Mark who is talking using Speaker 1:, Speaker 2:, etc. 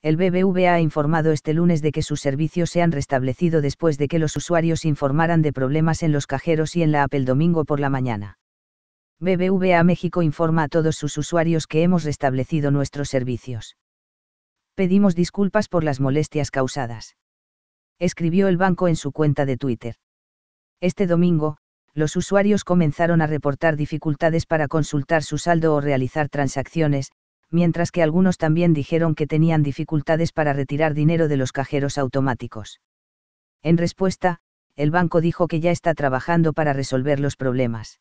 Speaker 1: El BBVA ha informado este lunes de que sus servicios se han restablecido después de que los usuarios informaran de problemas en los cajeros y en la app el domingo por la mañana. BBVA México informa a todos sus usuarios que hemos restablecido nuestros servicios. Pedimos disculpas por las molestias causadas. Escribió el banco en su cuenta de Twitter. Este domingo, los usuarios comenzaron a reportar dificultades para consultar su saldo o realizar transacciones, mientras que algunos también dijeron que tenían dificultades para retirar dinero de los cajeros automáticos. En respuesta, el banco dijo que ya está trabajando para resolver los problemas.